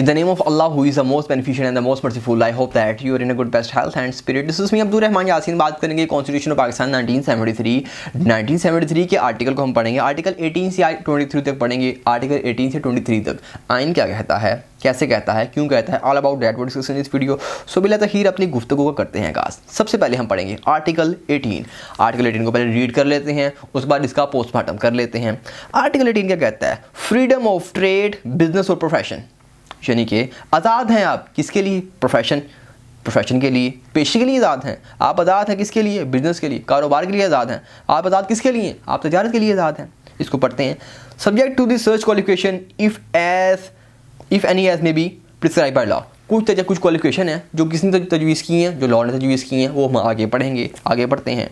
In the name of Allah who is the most beneficent and the most merciful, I hope that you are in a good best health and spirit. This is me Abdul Rahman Yasin. बात करेंगे Constitution of Pakistan 1973 1973 के article को हम पढ़ेंगे Article 18 से 23 तक पढ़ेंगे Article 18 से 23 तक आइन क्या कहता है कैसे कहता है क्यों कहता है ऑल अबाउट डेट वो डिस्कशन इस वीडियो सो बिला तखीर अपनी गुफ्तु का करते हैं आगाज सबसे पहले हम पढ़ेंगे Article 18 Article 18 को पहले read कर लेते हैं उस बाद इसका पोस्टमार्टम कर लेते हैं Article 18 क्या कहता है Freedom of trade, business or profession. यानी कि आज़ाद हैं आप किसके लिए प्रोफेशन प्रोफेशन के लिए पेशे के लिए आज़ाद हैं आप आज़ाद हैं किसके लिए बिजनेस के लिए कारोबार के लिए आज़ाद हैं आप आज़ाद किसके लिए आप तजारत के लिए आज़ाद हैं इसको पढ़ते हैं subject to this search qualification if as if any as may be prescribe by law कुछ तज कुछ क्वालिफिकेशन है जो किसी ने तजवीज़ की हैं जो लॉ ने तजवीज़ की हैं वो हम आगे पढ़ेंगे आगे पढ़ते हैं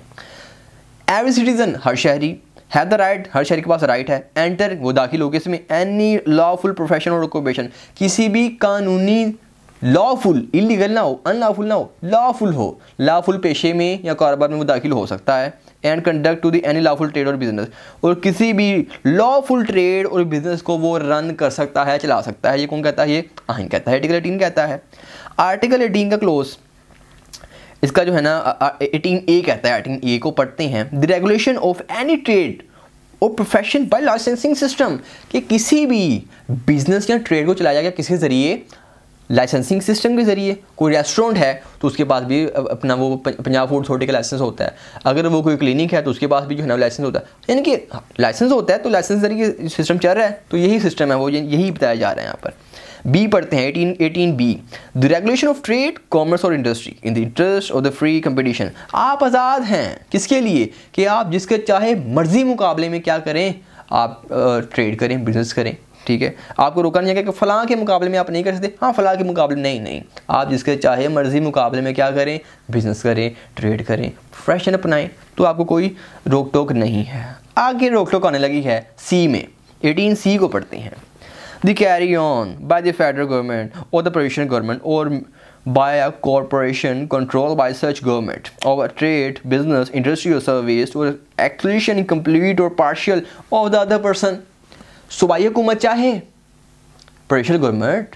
एवरी सिटीज़न हर शहरी है द राइट हर शहर के पास राइट है एंटर वो दाखिल होगी इसमें एनी लॉफुल प्रोफेशनल ऑक्यूपेशन किसी भी कानूनी लॉफुल इलीगल ना हो अनलॉफुल ना हो लॉफुल हो लॉफुल पेशे में या कारोबार में वो दाखिल हो सकता है and conduct to the any lawful trade और बिजनेस और किसी भी लॉफुल ट्रेड और बिजनेस को वो रन कर सकता है चला सकता है ये कौन कहता है ये आइन कहता है आर्टिकल एटीन कहता है आर्टिकल एटीन का क्लोज इसका जो है ना एटीन ए कहता है एटीन ए को पढ़ते हैं the regulation of any trade और प्रोफेशन बाय लाइसेंसिंग सिस्टम कि किसी भी बिजनेस या ट्रेड को चलाया जाएगा किसी ज़रिए लाइसेंसिंग सिस्टम के ज़रिए कोई रेस्टोरेंट है तो उसके पास भी अपना वो पंजाब फूड अथॉरिटी का लाइसेंस होता है अगर वो कोई क्लिनिक है तो उसके पास भी जो है ना लाइसेंस होता है यानी कि लाइसेंस हाँ, होता है तो लाइसेंस जरिए सिस्टम चल रहा है तो यही सिस्टम है वो यही बताया जा रहा है यहाँ पर बी पढ़ते हैं eighteen eighteen B the regulation of trade commerce और industry in the interest of the free competition आप आज़ाद हैं किसके लिए कि आप जिसके चाहे मर्जी मुकाबले में क्या करें आप ट्रेड करें बिजनेस करें ठीक है आपको रोका नहीं जाएगा कि फ़लाँ के मुकाबले में आप नहीं कर सकते हाँ फलां के मुकाबले नहीं नहीं आप जिसके चाहे मर्ज़ी मुकाबले में क्या करें बिजनेस करें ट्रेड करें फैशन अपनाएं तो आपको कोई रोक टोक नहीं है आगे रोक टोक आने लगी है सी में एटीन सी को पढ़ते हैं they carry on by the federal government or the provincial government or by a corporation controlled by such government or a trade, business, industry or service or acquisition incomplete or partial of the other person. सूबाई हुकूमत चाहे provincial government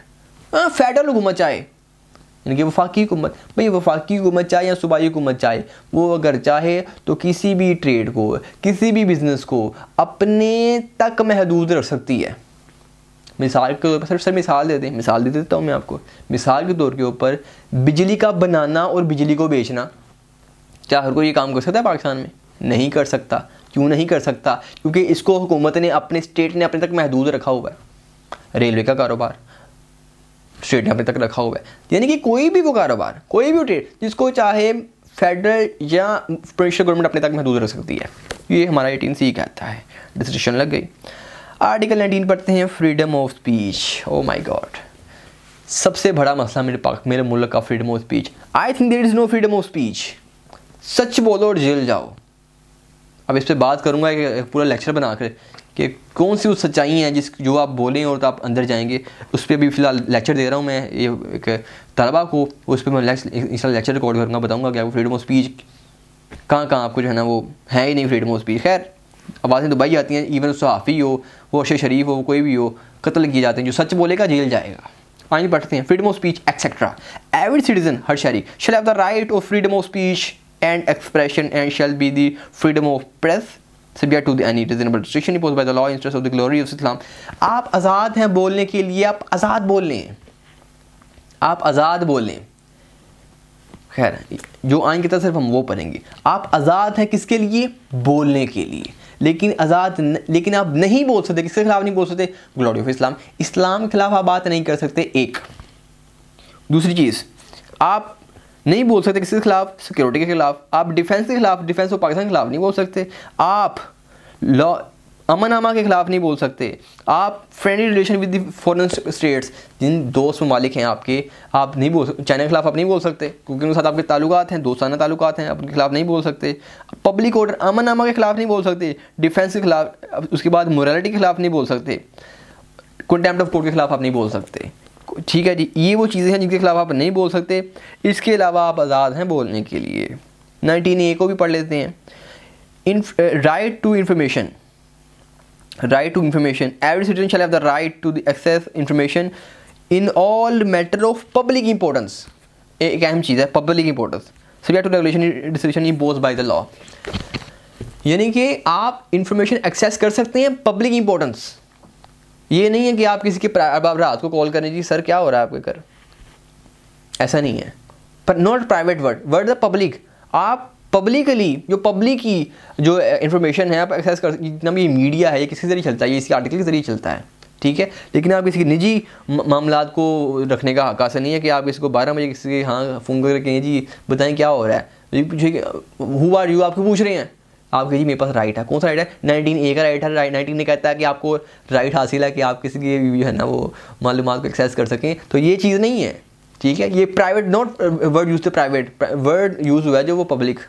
federal हुकूमत चाहे यानी कि वफाकी हुकूमत भाई वफाकी हुकूमत चाहे या सूबाई हुकूमत चाहे वो अगर चाहे तो किसी भी ट्रेड को किसी भी बिज़नेस को अपने तक महदूद रख सकती है मिसाल के तौर पर सर सर मिसाल दे दें मिसाल दे देता हूँ मैं आपको मिसाल के तौर के ऊपर बिजली का बनाना और बिजली को बेचना क्या हर कोई ये काम कर सकता है पाकिस्तान में नहीं कर सकता क्यों नहीं कर सकता क्योंकि इसको हुकूमत ने अपने स्टेट ने अपने तक महदूद रखा हुआ है रेलवे का कारोबार स्टेट ने अपने तक रखा हुआ है यानी कि कोई भी वो कारोबार कोई भी ट्रेड जिसको चाहे फेडरल या प्रोविशल गवर्नमेंट अपने तक महदूद रख सकती है ये हमारा एटीन सी कहता है डिस्कशन लग गई आर्टिकल 19 पढ़ते हैं freedom of speech oh my god सबसे बड़ा मसला मेरे पास मेरे मुल्क का freedom of speech I think there is no freedom of speech सच बोलो और जेल जाओ अब इस पर बात करूँगा एक पूरा लेक्चर बनाकर कि कौन सी वो सच्चाई हैं जिस जो आप बोलें और तो आप अंदर जाएंगे उस पर अभी फिलहाल लेक्चर दे रहा हूँ मैं ये एक तलबा को उस पर मैं इस लेक्चर रिकॉर्ड करूँगा बताऊँगा क्या वो फ्रीडम ऑफ स्पीच कहाँ कहाँ आपको जो है ना वो है ही नहीं फ्रीडम ऑफ स्पीच खैर आवाज़ें दुबई जाती हैं इवन सहाफ़ी हो वो अशर शरीफ हो कोई भी हो कत्ल किए जाते हैं जो सच बोलेगा जेल जाएगा आगे पढ़ते हैं freedom of speech etcetera every citizen हर शहरी shall have the right of freedom of speech and expression and shall be the freedom of press subject to the any reasonable restriction imposed by the law in interest of the glory of आप आज़ाद हैं बोलने के लिए आप आज़ाद बोल लें आप आज़ाद बोल लें खैर जो आइन की तरफ सिर्फ हम वो पढ़ेंगे आप आज़ाद हैं किसके लिए बोलने के लिए लेकिन आज़ाद लेकिन आप नहीं बोल सकते किसके खिलाफ नहीं बोल सकते ग्लोरी ऑफ इस्लाम इस्लाम के खिलाफ आप बात नहीं कर सकते एक दूसरी चीज़ आप नहीं बोल सकते किसके खिलाफ सिक्योरिटी के खिलाफ आप डिफेंस के खिलाफ डिफेंस ऑफ पाकिस्तान के खिलाफ नहीं बोल सकते आप लॉ अमनामा के खिलाफ नहीं बोल सकते आप friendly relation with foreign states जिन दोस्त ममालिक हैं आपके आप नहीं बोल सकते चाइना के खिलाफ आप नहीं बोल सकते क्योंकि उनके साथ आपके ताल्लुकात हैं दोस्ताना ताल्लुकात हैं आप उनके खिलाफ नहीं बोल सकते पब्लिक ऑर्डर अमनामा के खिलाफ नहीं बोल सकते डिफेंस के खिलाफ उसके बाद मोरालिटी के खिलाफ नहीं बोल सकते कंटेम्प्ट ऑफ कोर्ट के खिलाफ आप नहीं बोल सकते ठीक है जी ये वो चीज़ें हैं जिनके खिलाफ आप नहीं बोल सकते इसके अलावा आप आज़ाद हैं बोलने के लिए नाइनटीन ए को भी पढ़ लेते हैं right to information right to information every citizen shall have the right to the access information in all matter of public importance एक अहम चीज़ है public importance subject to regulation decision impose by the law यानी कि आप information access कर सकते हैं पब्लिक इंपॉर्टेंस ये नहीं है कि आप किसी के अब रात को कॉल करें जी सर क्या हो रहा है आपके घर ऐसा नहीं है पर not private word word the public आप पब्लिकली जो पब्लिक की जो इन्फॉर्मेशन uh, है आप एक्सेस कर जितना भी मीडिया है ये किसके जरिए चलता है ये इसी आर्टिकल के जरिए चलता है ठीक है लेकिन आप किसी निजी मामला को रखने का हक नहीं है कि आप इसको बारह बजे किसी के हाँ फ़ोन करके जी बताएं क्या हो रहा है तो पूछे हु आर यू आपको पूछ रहे हैं आप जी मेरे पास राइट है कौन सा राइट है नाइनटीन ए का राइट है राइट नाइनटीन ने कहता है कि आपको राइट हासिल है कि आप किसी की जो है ना वो मालूम को एक्सेस कर सकें तो ये चीज़ नहीं है ठीक है ये private not word use the private word use हुआ है जो वो पब्लिक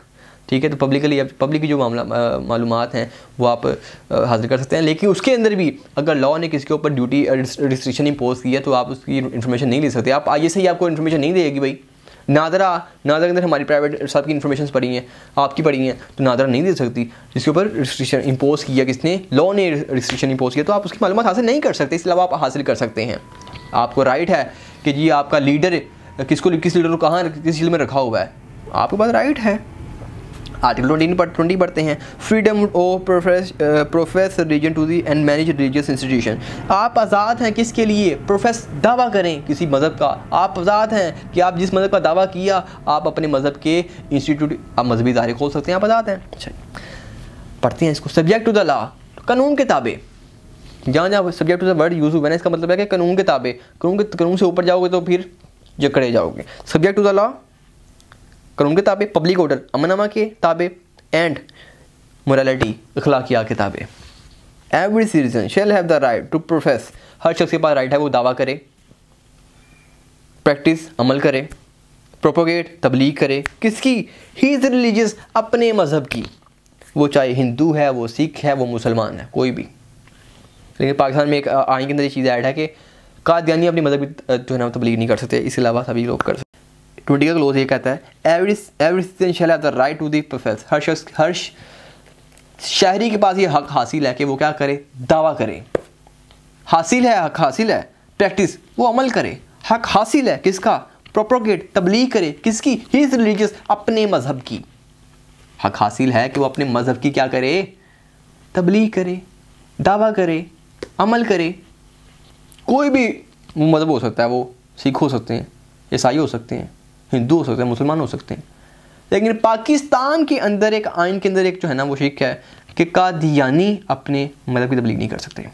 ठीक है तो पब्लिकली पब्लिक की जो मामला मालूम हैं वो आप हासिल कर सकते हैं लेकिन उसके अंदर भी अगर लॉ ने किसके ऊपर ड्यूटी रिस्ट्रिक्शन इम्पोज की है तो आप उसकी इन्फॉर्मेशन नहीं ले सकते आप आई ही आपको इन्फॉर्मेशन नहीं देगी भाई नादरा नादरा के अंदर हमारी प्राइवेट साहब की इन्फॉर्मेशन पड़ी हैं आपकी पड़ी हैं तो नादरा नहीं दे सकती जिसके ऊपर रिस्ट्रिक्शन इम्पोज किया किसने लॉ ने रिस्ट्रिक्शन इम्पोज किया तो आप उसकी मालूम हासिल नहीं कर सकते इसके अलावा आप हासिल कर सकते हैं आपको राइट है कि जी आपका लीडर किसको किस लीडर को कहाँ किस जिले में रखा हुआ है आपके पास राइट है आर्टिकल ट्वेंटी ट्वेंटी पढ़ते हैं freedom of profess profess religion to the and manage religious institution आप आज़ाद हैं किसके लिए प्रोफेस दावा करें किसी मज़हब का आप आज़ाद हैं कि आप जिस मज़हब का दावा किया आप अपने मज़हब के इंस्टीट्यूट आप मजहबी दायरे खोल सकते हैं आप आज़ाद हैं अच्छा पढ़ते हैं इसको सब्जेक्ट टू द लॉ कानून के ताबे जहाँ जहाँ subject to the word use हुआ है इसका मतलब है कि कानून के ताबे कानून के कानून से ऊपर जाओगे तो फिर जकड़े जाओगे सब्जेक्ट टू द लॉ कानून के ताबे पब्लिक ऑर्डर अमनामा के ताबे एंड मोरालिटी अखलाकिया के ताबे every citizen shall have the right to profess हर शख्स के पास राइट है वो दावा करे प्रैक्टिस अमल करे प्रोपोगेट तबलीग करे किसकी ही इज़ रिलीजियस अपने मज़हब की वो चाहे हिंदू है वो सिख है वो मुसलमान है कोई भी लेकिन पाकिस्तान में एक आइन के अंदर ये चीज़ ऐड है कि कादयानी अपनी मज़हब जो है ना तबलीग नहीं कर सकते इसके अलावा सभी लोग कर सकते ट्वेंटी का क्लोज ये कहता है every every citizen shall have right to the profess हर शख्स हर शहरी के पास ये हक हासिल है कि वो क्या करे दावा करे हासिल है हक हासिल है प्रैक्टिस वो अमल करे हक हासिल है किसका प्रोप्रोगेट तबलीग करे किसकी ही इज रिलीजियस अपने मज़हब की हक हासिल है कि वो अपने मज़हब की क्या करे तबलीग करे दावा करे अमल करे कोई भी मज़हब हो सकता है वो सिख हो सकते हैं ईसाई हो सकते हैं हिंदू हो सकते हैं मुसलमान हो सकते हैं लेकिन पाकिस्तान के अंदर एक आइन के अंदर एक जो है ना वो शिक है कि कादियानी अपने मतलब की तबलीग नहीं कर सकते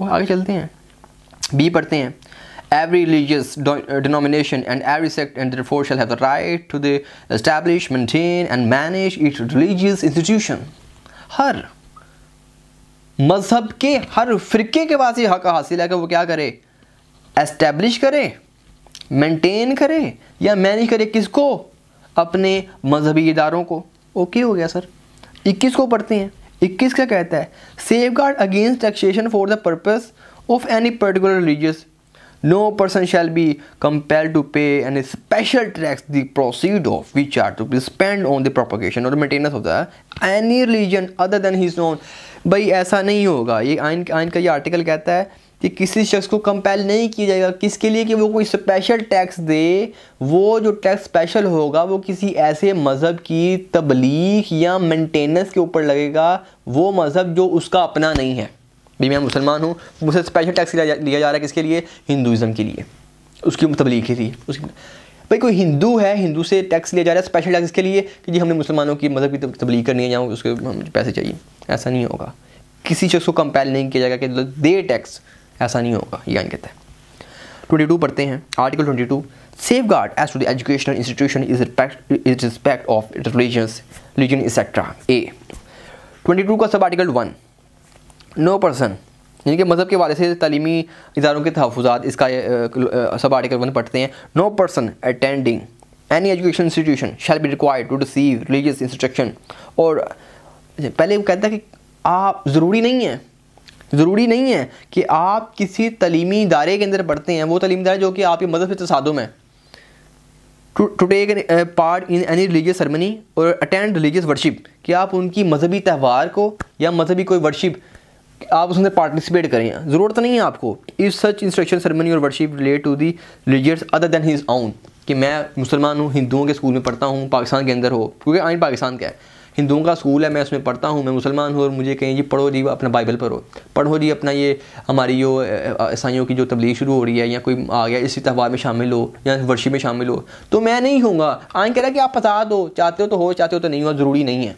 वो आगे चलते हैं बी पढ़ते हैं every religious denomination and every sect and shall have right to the establish maintain and manage it religious institution हर मजहब के हर फिरके के पास ये हक हासिल है कि वो क्या करे एस्टैब्लिश करे मेंटेन करे या मैनेज करे किसको अपने मजहबी इदारों को ओके हो गया सर 21 को पढ़ते हैं 21 का कहता है safeguard against taxation for the purpose of any particular religious no person shall be compel to pay an special tax the proceed of which are to be spend on the propagation और maintenance होता है any religion other than his own भाई ऐसा नहीं होगा ये आइन आइन का ये आर्टिकल कहता है कि किसी शख्स को कंपेल नहीं किया जाएगा किसके लिए कि वो कोई स्पेशल टैक्स दे वो जो टैक्स स्पेशल होगा वो किसी ऐसे मज़हब की तबलीग या मेंटेनेंस के ऊपर लगेगा वो मज़हब जो उसका अपना नहीं है भी मैं मुसलमान हूँ मुझसे स्पेशल टैक्स लिया जा रहा है किसके लिए हिंदुज़म के लिए उसकी तबलीग के लिए उसकी भाई कोई हिंदू है हिंदू से टैक्स लिया जा रहा है स्पेशल टैक्स के लिए कि जी हमने मुसलमानों की मज़हब की तबलीग करनी है या उसके हम पैसे चाहिए ऐसा नहीं होगा किसी शख्स को कंपेयर नहीं किया जाएगा कि दे टैक्स ऐसा नहीं होगा ये कहीं कहते हैं ट्वेंटी टू पढ़ते हैं article twenty two safeguard as to the educational institution is is respect of religions religion etcetera A twenty two का sub article one no person यानी कि मज़हब के वाले से तलीमी इदारों के तहफात इसका सब आर्टिकल वन पढ़ते हैं no person attending any education institution shall be required to receive religious instruction और पहले वो कहता है कि आप ज़रूरी नहीं है ज़रूरी नहीं है कि आप किसी तलीमी इदारे के अंदर पढ़ते हैं वो तलीम इदारे जो कि आपके मदद से तसादम है to take part in any religious ceremony और अटेंड रिलीजियस वर्शिप कि आप उनकी मजहबी त्यौहार को या मजहबी कोई वर्शिप आप उसमें पार्टिसिपेट करें ज़रूरत नहीं है आपको इस सच इंस्ट्रक्शन सरमनी और worship relate to the religious other than his own कि मैं मुसलमान हूँ हिंदुओं के स्कूल में पढ़ता हूँ पाकिस्तान के अंदर हो क्योंकि आइन पाकिस्तान का है हिंदुओं का स्कूल है मैं उसमें पढ़ता हूँ मैं मुसलमान हूँ और मुझे कहें जी पढ़ो जी अपना बाइबल पढ़ो पढ़ो जी अपना ये हमारी जो ईसाइयों की जो तबलीग शुरू हो रही है या कोई आ गया इसी त्यौहार में शामिल हो या वर्षी में शामिल हो तो मैं नहीं हूँगा आए कह रहा कि आप बता दो चाहते हो तो हो चाहते हो तो नहीं हो ज़रूरी नहीं है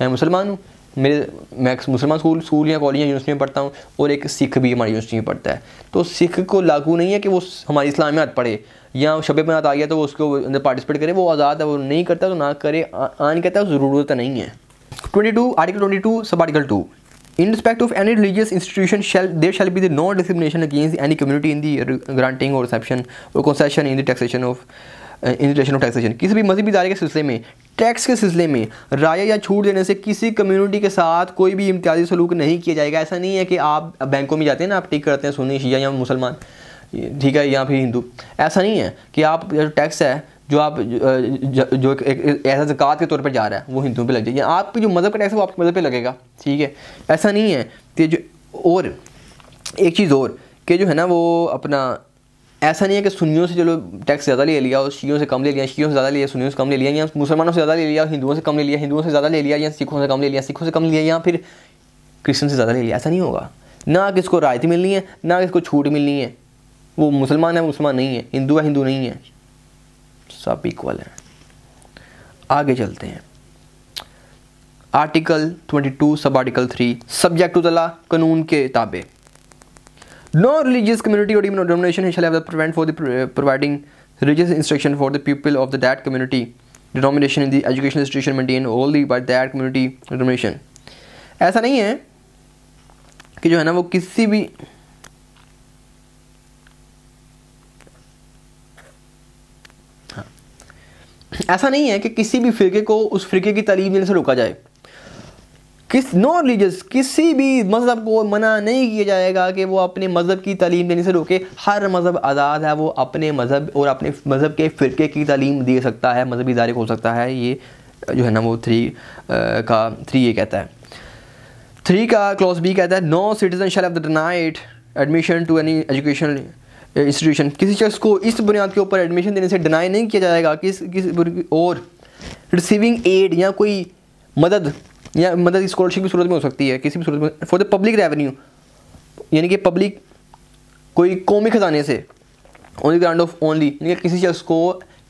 मैं मुसलमान हूँ मेरे मैं मुसलमान स्कूल स्कूल या कॉलेज या यूनिवर्सिटी में पढ़ता हूँ और एक सिख भी हमारी यूनिवर्सिटी में पढ़ता है तो सिख को लागू नहीं है कि वो हमारे इस्लामियात पढ़े या शबे बनात आ गया तो वो उसको अंदर पार्टिसिपेट करे वो आज़ाद है वो नहीं करता तो ना करे आन कहता है ज़रूरत नहीं है twenty two article twenty two sub article two in respect of any religious institution shall there shall be the no discrimination against any community in the granting और रिसेप्शन और concession in the taxation of in of taxation किसी भी मजहबी दायरे के सिलसिले में tax के सिलसिले में राया या छूट देने से किसी कम्युनिटी के साथ कोई भी इम्तियाजी सलूक नहीं किया जाएगा ऐसा नहीं है कि आप बैंकों में जाते हैं ना आप टिक करते हैं सुनी शिया या मुसलमान ठीक है या फिर हिंदू ऐसा नहीं है कि आप जो टैक्स है जो आप जो एक ऐसा जक़ात के तौर पर जा रहा है वो हिंदुओं पे लग जाए आपकी जो मज़हब का टैक्स है वो आपके मज़हब पे लगेगा ठीक है ऐसा नहीं है कि जो और एक चीज़ और कि जो है ना वो अपना ऐसा नहीं है कि सुनियों से चलो टैक्स ज़्यादा ले लिया और शीयों से कम ले लिया शीयों से ज़्यादा लिया सुनियों से कम ले लिया या मुसलमानों से ज़्यादा ले लिया हिंदुओं से कम ले लिया हिंदुओं से ज़्यादा ले लिया या सिखों से कम ले लिया सिखों से कम लिया या फिर क्रिश्चन से ज़्यादा ले लिया ऐसा नहीं होगा ना किसको रायत मिलनी है ना किसको छूट मिलनी है वो मुसलमान है मुसलमान नहीं है हिंदू है हिंदू नहीं है सब इक्वल है आगे चलते हैं article twenty two sub article three subject उतला कानून के ताबे No religious community or even denomination shall have the prevent for the providing religious instruction for the people of the that community denomination in the educational institution maintained wholly by that community denomination. ऐसा नहीं है कि जो है ना वो किसी भी ऐसा नहीं है कि किसी भी फिरके को उस फिरके की तालीम देने से रोका जाए किस नो रिलीजस किसी भी मज़हब को मना नहीं किया जाएगा कि वो अपने मज़हब की तलीम देने से रोके हर मज़हब आज़ाद है वो अपने मज़हब और अपने मज़हब के फ़िरके की तलीम दे सकता है मज़हबी इदारे खोल सकता है ये जो है ना वो थ्री आ, का थ्री ये कहता है थ्री का क्लॉज बी कहता है no citizen shall of night admission to any education institution किसी शख्स को इस बुनियाद के ऊपर एडमिशन देने से डिनाई नहीं किया जाएगा किस किस और रिसीविंग एड या कोई मदद या मदद मतलब स्कॉलरशिप की सूरत में हो सकती है किसी भी सूरत में फॉर द पब्लिक रेवेन्यू यानी कि पब्लिक कोई कौमी खजाने से on the ground of only यानी कि किसी शख्स को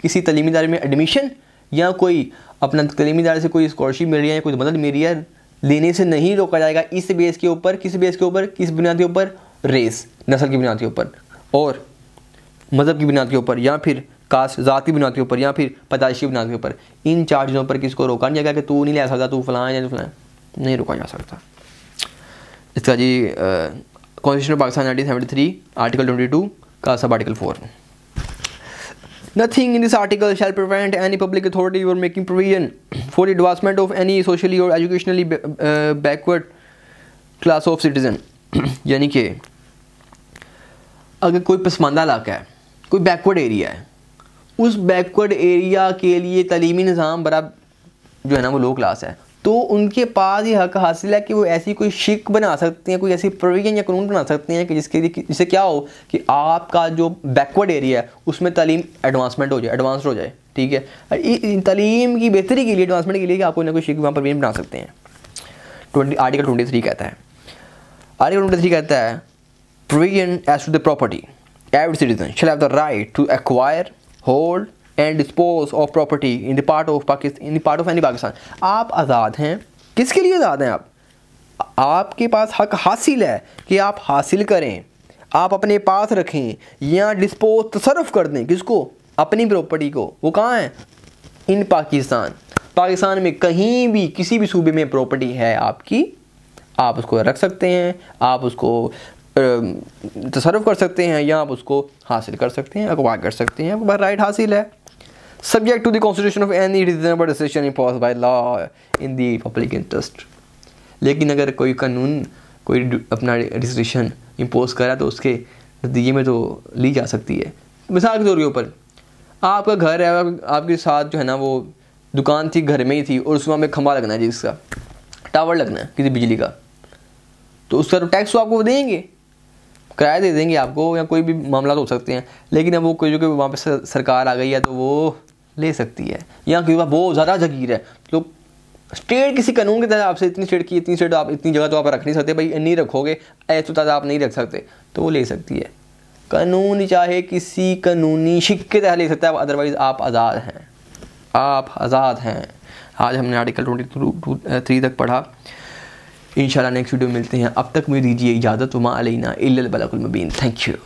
किसी तलीमी इदारे में एडमिशन या कोई अपना तलीमी इदारे से कोई स्कॉलरशिप मिल रही है या कोई मदद मिल रही है लेने से नहीं रोका जाएगा इस बेस के ऊपर किस बेस के ऊपर किस बुनियाद के ऊपर रेस नस्ल की बुनियाद के ऊपर और मज़हब की बुनियाद के ऊपर या फिर खास ज़ाती बुनियाद के ऊपर या फिर पैदाइशी बुनियाद के ऊपर इन चार चीज़ों पर किसी को रोका नहीं जाएगा कि तू नहीं ले सकता तू फलां या फलां नहीं रोका जा सकता इसका जी constitution Pakistan nineteen seventy three article twenty two का sub article four nothing in this article shall prevent any public authority और making provision for advancement of any socially और educationally backward class of citizen यानी कि अगर कोई पसमानदा इलाका है कोई बैकवर्ड एरिया है उस बैकवर्ड एरिया के लिए तलीमी निज़ाम बड़ा जो है ना वो लो क्लास है तो उनके पास ये हक हासिल है कि वो ऐसी कोई शिक बना सकते हैं कोई ऐसी प्रोविजन या कानून बना सकते हैं कि जिसके लिए जिससे क्या हो कि आपका जो बैकवर्ड एरिया है उसमें तलीम एडवांसमेंट हो जाए एडवांस हो जाए ठीक है तलीम की बेहतरी के लिए एडवांसमेंट के लिए कि आप कोई ना कोई शिक वहाँ प्रोविजन बना सकते हैं ट्वेंटी आर्टिकल ट्वेंटी थ्री कहता है आर्टिकल ट्वेंटी थ्री कहता है provision as to the property every citizen shall have the right to acquire hold and dispose of property in the part of Pakistan in the part of any Pakistan आप आज़ाद हैं किसके लिए आज़ाद हैं आप आपके पास हक हासिल है कि आप हासिल करें आप अपने पास रखें या डिस्पोज तसरफ कर दें किसको अपनी प्रॉपर्टी को वो कहाँ है इन पाकिस्तान पाकिस्तान में कहीं भी किसी भी सूबे में प्रॉपर्टी है आपकी आप उसको रख सकते हैं आप उसको तसरफ तो कर सकते हैं या आप उसको हासिल कर सकते हैं अगवा कर सकते हैं आपको राइट हासिल है subject to the constitution of any reasonable decision imposed by law in the public लेकिन अगर कोई कानून कोई अपना डिसीजन इम्पोज करा तो उसके नतीजे में तो ली जा सकती है मिसाल के तौर के ऊपर आपका घर है आपके साथ जो है ना वो दुकान थी घर में ही थी और उसमें हमें खंभा लगना है जिसका टावर लगना है किसी बिजली का तो उसका तो टैक्स तो आपको देंगे किराया दे देंगे आपको या कोई भी मामला तो हो सकते हैं लेकिन अब वो कोई जो कि वहाँ पर सरकार आ गई है तो वो ले सकती है या क्योंकि वहाँ बहुत ज़्यादा जगीर है तो स्टेट किसी कानून के तहत आपसे इतनी स्टेट की इतनी स्टेट आप इतनी जगह तो आप रख नहीं सकते भाई नहीं रखोगे ऐसे तो आप नहीं रख सकते तो वो ले सकती है कानून चाहे किसी कानूनी शिक्के तहत ले सकता है अदरवाइज़ आप आज़ाद हैं आप आज़ाद हैं आज हमने आर्टिकल ट्वेंटी थ्री तक पढ़ा इन नेक्स्ट वीडियो मिलते हैं अब तक मुझे दीजिए इजाज़त वमा अलैना इल्लबलकुलमबीन थैंक यू